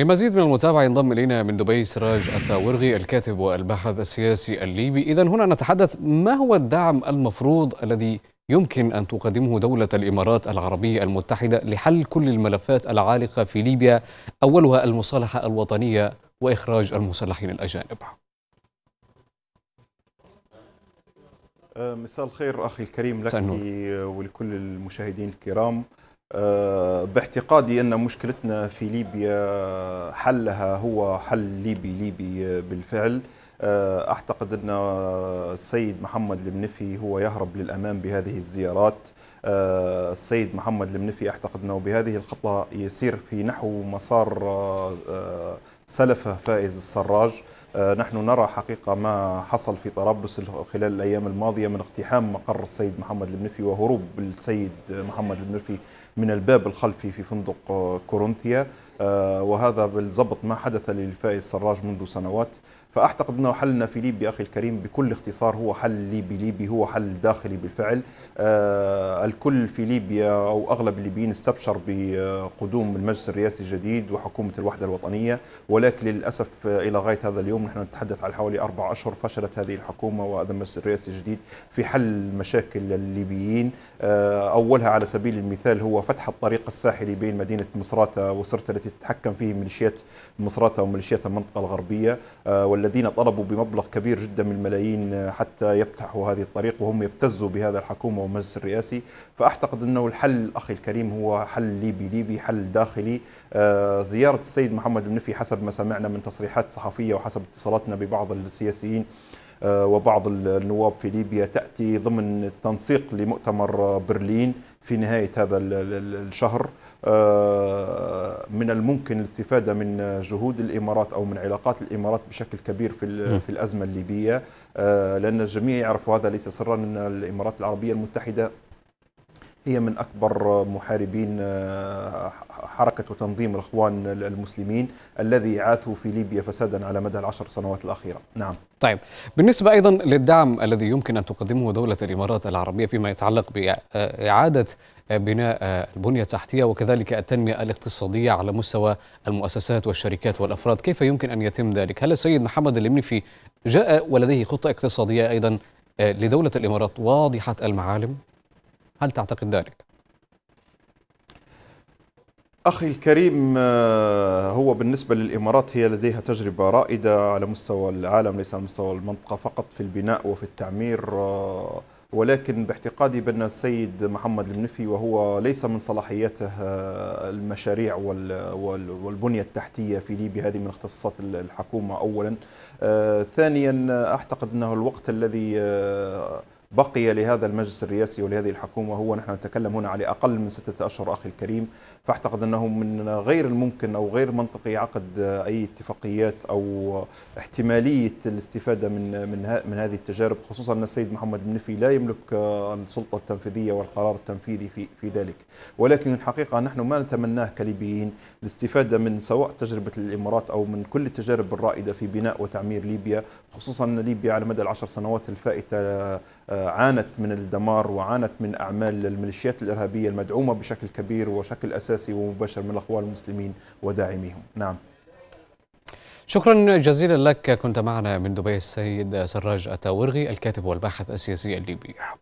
لمزيد من المتابعة ينضم إلينا من دبي سراج التاورغي الكاتب والباحث السياسي الليبي إذا هنا نتحدث ما هو الدعم المفروض الذي يمكن أن تقدمه دولة الإمارات العربية المتحدة لحل كل الملفات العالقة في ليبيا أولها المصالحة الوطنية وإخراج المسلحين الأجانب آه، مساء الخير أخي الكريم لك ولكل المشاهدين الكرام آه، باعتقادي ان مشكلتنا في ليبيا حلها هو حل ليبي ليبي بالفعل آه، اعتقد ان السيد محمد المنفي هو يهرب للامام بهذه الزيارات آه، السيد محمد المنفي اعتقد انه بهذه الخطه يسير في نحو مسار سلفه فائز السراج نحن نرى حقيقة ما حصل في طرابلس خلال الأيام الماضية من اقتحام مقر السيد محمد المنفي وهروب السيد محمد المنفي من الباب الخلفي في فندق آه، كورنثيا آه، وهذا بالضبط ما حدث للفائز السراج منذ سنوات فأعتقد أنه حلنا في ليبيا أخي الكريم بكل اختصار هو حل ليبي ليبي هو حل داخلي بالفعل آه، الكل في ليبيا أو أغلب الليبيين استبشر بقدوم المجلس الرئاسي الجديد وحكومة الوحدة الوطنية ولكن للأسف إلى غاية هذا اليوم نحن نتحدث على حوالي أربع أشهر فشلت هذه الحكومة وهذا المجلس الرئاسي الجديد في حل مشاكل الليبيين أولها على سبيل المثال هو وفتح الطريق الساحلي بين مدينة مصراتة وسرتة التي تتحكم فيه ميليشيات مصراتة وميليشيات المنطقة الغربية آه، والذين طلبوا بمبلغ كبير جدا من الملايين آه، حتى يفتحوا هذه الطريق وهم يبتزوا بهذا الحكومة والمجلس الرئاسي فأعتقد أنه الحل أخي الكريم هو حل ليبي ليبي حل داخلي آه، زيارة السيد محمد بن نفي حسب ما سمعنا من تصريحات صحفية وحسب اتصالاتنا ببعض السياسيين آه، وبعض النواب في ليبيا تأتي ضمن التنسيق لمؤتمر برلين في نهاية هذا الشهر آه، من الممكن الاستفادة من جهود الإمارات أو من علاقات الإمارات بشكل كبير في, في الأزمة الليبية آه، لأن الجميع يعرف هذا ليس سرا أن الإمارات العربية المتحدة هي من أكبر محاربين آه، حركة وتنظيم الإخوان المسلمين الذي عاثوا في ليبيا فسادا على مدى العشر سنوات الأخيرة نعم طيب بالنسبة أيضا للدعم الذي يمكن أن تقدمه دولة الإمارات العربية فيما يتعلق بإعادة بناء البنية التحتية وكذلك التنمية الاقتصادية على مستوى المؤسسات والشركات والأفراد كيف يمكن أن يتم ذلك؟ هل السيد محمد المنفي جاء ولديه خطة اقتصادية أيضا آه، لدولة الإمارات واضحة المعالم؟ هل تعتقد ذلك؟ أخي الكريم آه، هو بالنسبة للإمارات هي لديها تجربة رائدة على مستوى العالم ليس على مستوى المنطقة فقط في البناء وفي التعمير آه، ولكن باعتقادي بأن السيد محمد المنفي وهو ليس من صلاحياته آه، المشاريع والبنية التحتية في ليبيا هذه من اختصاصات الحكومة أولا ثانيا أعتقد أنه الوقت الذي بقي لهذا المجلس الرئاسي ولهذه الحكومة هو نحن نتكلم هنا على أقل من ستة أشهر أخي الكريم فأعتقد أنه من غير الممكن أو غير منطقي عقد أي اتفاقيات أو احتمالية الاستفادة من من, من هذه التجارب خصوصا أن السيد محمد بنفي لا يملك السلطة التنفيذية والقرار التنفيذي في في ذلك ولكن الحقيقة نحن ما نتمناه كليبيين الاستفادة من سواء تجربة الإمارات أو من كل التجارب الرائدة في بناء وتعمير ليبيا خصوصا أن ليبيا على مدى العشر سنوات الفائتة عانت من الدمار وعانت من أعمال الميليشيات الإرهابية المدعومة بشكل كبير وشكل أساسي ومباشر من الأخوان المسلمين وداعميهم نعم شكرا جزيلا لك كنت معنا من دبي السيد سراج التاورغي الكاتب والباحث السياسي الليبي